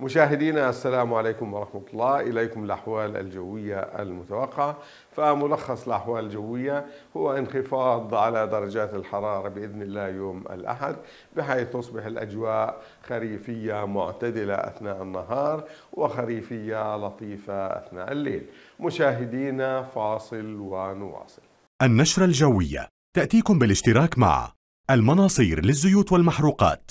مشاهدينا السلام عليكم ورحمة الله إليكم الأحوال الجوية المتوقعة فملخص الأحوال الجوية هو انخفاض على درجات الحرارة بإذن الله يوم الأحد بحيث تصبح الأجواء خريفية معتدلة أثناء النهار وخريفية لطيفة أثناء الليل مشاهدينا فاصل ونواصل النشرة الجوية تأتيكم بالاشتراك مع المناصير للزيوت والمحروقات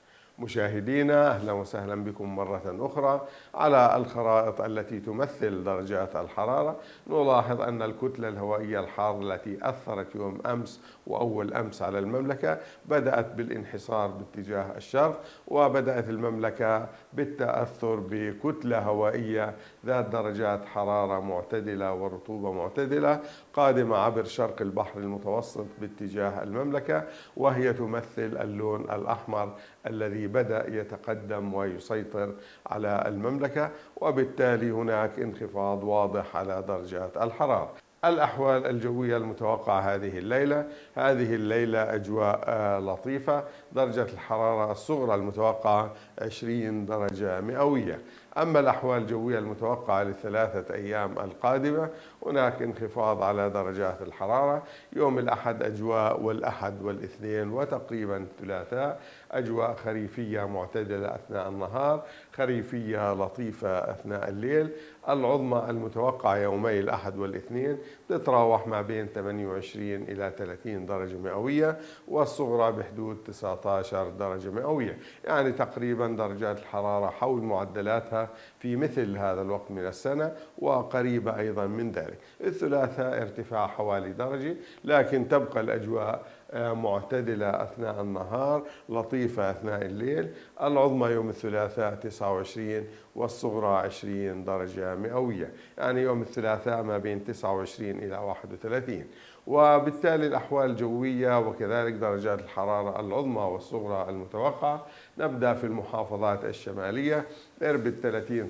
مشاهدينا اهلا وسهلا بكم مره اخرى على الخرائط التي تمثل درجات الحراره نلاحظ ان الكتله الهوائيه الحاره التي اثرت يوم امس واول امس على المملكه بدات بالانحسار باتجاه الشرق وبدات المملكه بالتاثر بكتله هوائيه ذات درجات حراره معتدله ورطوبه معتدله قادمه عبر شرق البحر المتوسط باتجاه المملكه وهي تمثل اللون الاحمر الذي بدأ يتقدم ويسيطر على المملكة وبالتالي هناك انخفاض واضح على درجات الحرارة الأحوال الجوية المتوقعة هذه الليلة هذه الليلة أجواء آه، لطيفة درجة الحرارة الصغرى المتوقعة 20 درجة مئوية أما الأحوال الجوية المتوقعة للثلاثة أيام القادمة هناك انخفاض على درجات الحرارة يوم الأحد أجواء والأحد والاثنين وتقريبا الثلاثاء أجواء خريفية معتدلة أثناء النهار خريفية لطيفة أثناء الليل العظمى المتوقعة يومي الأحد والاثنين بتتراوح ما بين 28 إلى 30 درجة مئوية والصغرى بحدود 19 درجة مئوية يعني تقريبا درجات الحرارة حول معدلاتها في مثل هذا الوقت من السنة وقريبة أيضا من ذلك الثلاثاء ارتفاع حوالي درجة لكن تبقى الأجواء معتدلة أثناء النهار لطيفة أثناء الليل العظمى يوم الثلاثاء 29 والصغرى 20 درجة مئوية يعني يوم الثلاثاء ما بين 29 إلى 31 وبالتالي الأحوال الجوية وكذلك درجات الحرارة العظمى والصغرى المتوقعة نبدأ في المحافظات الشمالية إربد 30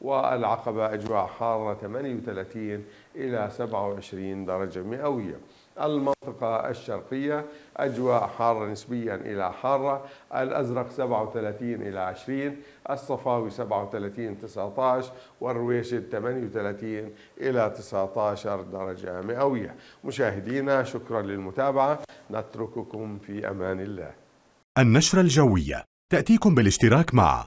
والعقبة أجواء حارة 38 إلى 27 درجة مئوية المنطقة الشرقية أجواء حارة نسبيا إلى حارة الأزرق 37 إلى 20 الصفاوي 37 19 والرويشد 38 إلى 19 درجة مئوية مشاهدينا شكرا للمتابعة نترككم في أمان الله النشرة الجوية تأتيكم بالاشتراك مع